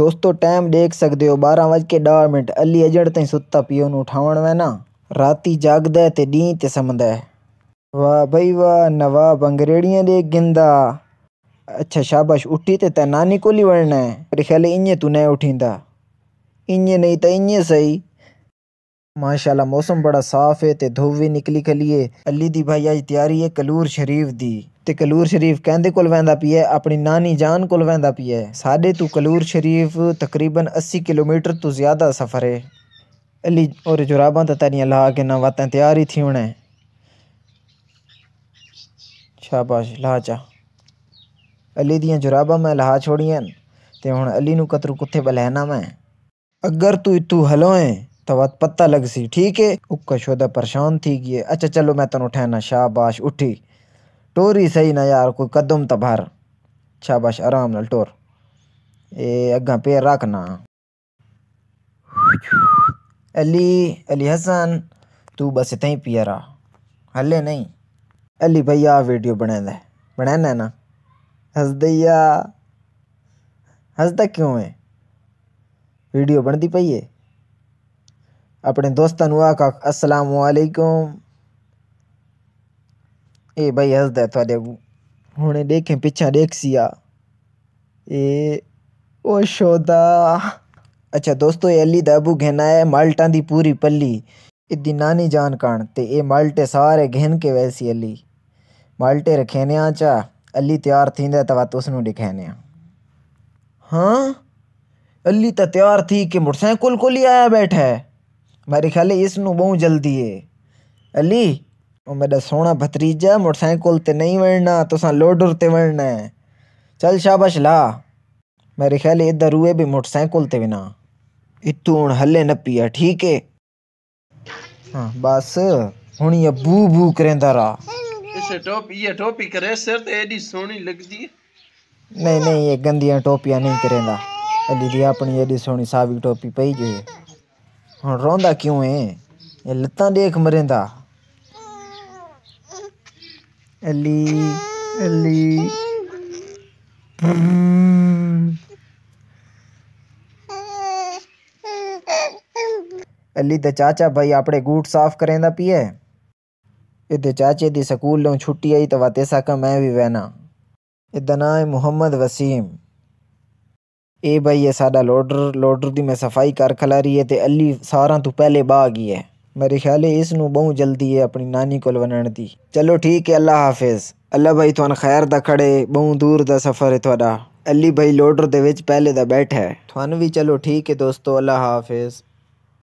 दोस्तों टाइम देख सकते हो बारह बज के डह मिनट अली अजड़ ताईं सुता पियो न उठावण में ना रात जागद ते डी ते समद वाह भाई वाह नवा वाह बंगरेड़ियाँ देख गिंदा अच्छा शाबाश उठी ते नानी कोली है पर ख़्याल इएं तू नहीं उठींदा इएं नहीं तो इएं सही माशाला मौसम बड़ा साफ है तो धुव भी निकली खलीए अली दी भाई अज तैयारी है कलूर शरीफ की ते कलूर शरीफ कहते कोल वह पी है अपनी नानी जान को वह पी है साढ़े तू कलूर शरीफ तकरीबन अस्सी किलोमीटर तू ज्यादा सफर है अली और जुराबा तो तेरिया ला के ना वातें तैयार ही थी उन्हें शाबाश ला चा अली दिया जुराबा मैं ला छोड़ियाँ ते हूँ अली नू कतरू कुत्थे बलैना मैं अगर तू इतू है तो बाद पत्ता लग सी ठीक है उक्का शोदा परेशान थी गए अच्छा चलो मैं तेन उठाना शाबाश उठी टोरी सही ना यार कोई कदम तो भर शाबाश आराम न टोर ए अग्गा पैर रखना अली अली हसन तू बस इत ही पिया रहा हले नहीं अली भैया वीडियो बने दे बनाना ना ना हंसद हसदा क्यों है वीडियो बनती पई है अपने दोस्तों आखा वालेकुम ए भाई हसदा थोड़े हूँ देखें पिछा देख सिया ए ओ शोदा अच्छा दोस्तों अली दबू घेना है माल्टा दी पूरी पल्ली इदी नानी जान कान ते ये माल्टे सारे घेन के वैसी अली माल्टे रखेने चा अली तैयार थी तवा तुसन दिखाने हाँ अली तो तैयार थी कि मोटरसाइकिल को लिया आया बैठा है મારી ખાલી इस बहुत जल्दी है अली और मेरा सोना भतरीजा मोटरसाइकिल ते नहीं वड़ना तुसा लोडर ते वड़ना है चल शाबाश ला मेरे ख्याल इधर हुए भी मोटरसाइकिल ते बिना इतू हूँ हले न पिया ठीक है हाँ बस हूँ ये बू बू करेंदा रा इसे टोपी ये टोपी करे सर तो एडी सोहनी लगदी नहीं नहीं ये गंदियां टोपियां नहीं करेंदा अली दी अपनी एडी सोहनी सावी टोपी पई जो है हूँ ਰੋਂਦਾ क्यों है ਇਹ ਲੱਤਾਂ ਦੇਖ ਮਰੇਂਦਾ अली तो चाचा भाई अपने गूट साफ करेंदा पिए इतने चाचे दी स्कूलों छुट्टी आई तो तेसा का मैं भी वहना इदा ना है मुहम्मद वसीम ए भाई है साडा लोडर लोडर मैं सफाई कर खिला रही है तो अली सारा तो पहले बाह गई है मेरे ख्याल है इस बहुत जल्दी है अपनी नानी को बनने की चलो ठीक है अल्लाह हाफिज अल्लाह भाई थोड़ा खैर द खड़े बहुत दूर का सफ़र है थोड़ा अली भाई लोडर के पहले बैठा है थानू भी चलो ठीक है दोस्तों अल्लाह हाफिज़